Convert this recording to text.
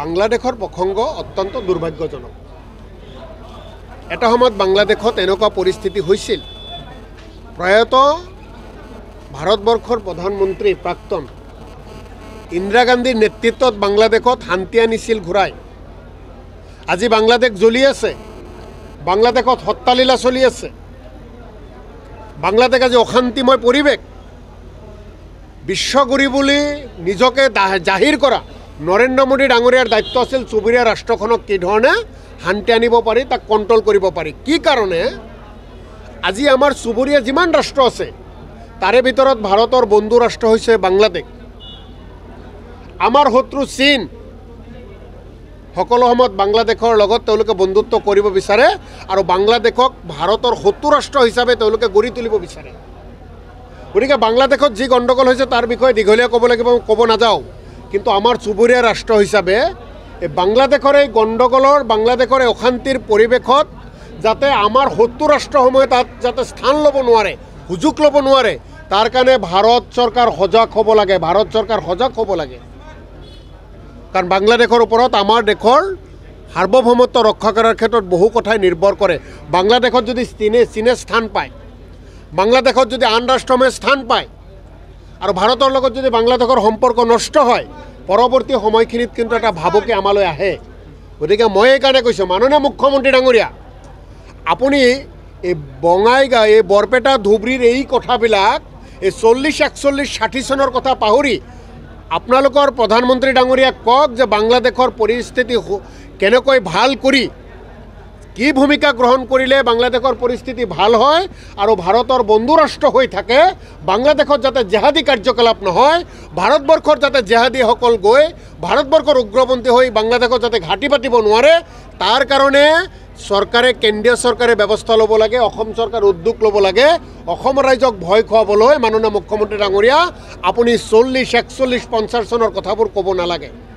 বাংলাদেশৰ প্ৰসংগ অত্যন্ত দুৰ্ভাগ্যজনক এটা সময়ত বাংলাদেশত এনেকুৱা পৰিস্থিতি হৈছিল প্ৰয়াত ভাৰতবৰ্ষৰ প্ৰধানমন্ত্ৰী প্ৰাক্তন ইন্দিৰা গান্ধীৰ নেতৃত্বত বাংলাদেশত শান্তি আনিছিল ঘূৰাই আজি বাংলাদেশ জ্বলি আছে বাংলাদেশত হত্যালীলা চলি আছে বাংলাদেশ আজি অশান্তিময় পৰিৱেশ বিশ্বগুৰি বুলি নিজকে জাহিৰ কৰা নৰেন্দ্ৰ মোদী ডাঙৰীয়াৰ দায়িত্ব আছিল চুবুৰীয়া ৰাষ্ট্ৰখনক কি ধৰণে শান্তি আনিব পাৰি তাক কণ্ট্ৰল কৰিব পাৰি কি কাৰণে আজি আমাৰ চুবুৰীয়া যিমান ৰাষ্ট্ৰ আছে তাৰে ভিতৰত ভাৰতৰ বন্ধু ৰাষ্ট্ৰ হৈছে বাংলাদেশ আমাৰ শত্ৰু চীন সকলো সময়ত বাংলাদেশৰ লগত তেওঁলোকে বন্ধুত্ব কৰিব বিচাৰে আৰু বাংলাদেশক ভাৰতৰ শত্ৰু ৰাষ্ট্ৰ হিচাপে তেওঁলোকে গঢ়ি তুলিব বিচাৰে গতিকে বাংলাদেশত যি গণ্ডগোল হৈছে তাৰ বিষয়ে দীঘলীয়া ক'ব লাগিব ক'ব নাযাওঁ কিন্তু আমাৰ চুবুৰীয়া ৰাষ্ট্ৰ হিচাপে এই বাংলাদেশৰ এই গণ্ডগোলৰ বাংলাদেশৰ এই অশান্তিৰ পৰিৱেশত যাতে আমাৰ শত্ৰু ৰাষ্ট্ৰসমূহে তাত যাতে স্থান ল'ব নোৱাৰে সুযোগ ল'ব নোৱাৰে তাৰ কাৰণে ভাৰত চৰকাৰ সজাগ হ'ব লাগে ভাৰত চৰকাৰ সজাগ হ'ব লাগে কাৰণ বাংলাদেশৰ ওপৰত আমাৰ দেশৰ সাৰ্বভৌমত্ব ৰক্ষা কৰাৰ ক্ষেত্ৰত বহু কথাই নিৰ্ভৰ কৰে বাংলাদেশত যদি চীনে চীনে স্থান পায় বাংলাদেশত যদি আন ৰাষ্ট্ৰসমূহে স্থান পায় আৰু ভাৰতৰ লগত যদি বাংলাদেশৰ সম্পৰ্ক নষ্ট হয় পৰৱৰ্তী সময়খিনিত কিন্তু এটা ভাবুকি আমালৈ আহে গতিকে মই এইকাৰণে কৈছোঁ মাননীয় মুখ্যমন্ত্ৰী ডাঙৰীয়া আপুনি এই বঙাইগাঁও এই বৰপেটা ধুবুৰীৰ এই কথাবিলাক এই চল্লিছ একচল্লিছ ষাঠি চনৰ কথা পাহৰি আপোনালোকৰ প্ৰধানমন্ত্ৰী ডাঙৰীয়াক কওক যে বাংলাদেশৰ পৰিস্থিতি কেনেকৈ ভাল কৰি কি ভূমিকা গ্ৰহণ কৰিলে বাংলাদেশৰ পৰিস্থিতি ভাল হয় আৰু ভাৰতৰ বন্ধু ৰাষ্ট্ৰ হৈ থাকে বাংলাদেশত যাতে জেহাদী কাৰ্যকলাপ নহয় ভাৰতবৰ্ষত যাতে জেহাদীসকল গৈ ভাৰতবৰ্ষৰ উগ্ৰপন্থী হৈ বাংলাদেশত যাতে ঘাটি পাতিব নোৱাৰে তাৰ কাৰণে চৰকাৰে কেন্দ্ৰীয় চৰকাৰে ব্যৱস্থা ল'ব লাগে অসম চৰকাৰ উদ্যোগ ল'ব লাগে অসম ৰাইজক ভয় খুৱাবলৈ মাননীয় মুখ্যমন্ত্ৰী ডাঙৰীয়া আপুনি চল্লিছ একচল্লিছ পঞ্চাছ চনৰ কথাবোৰ ক'ব নালাগে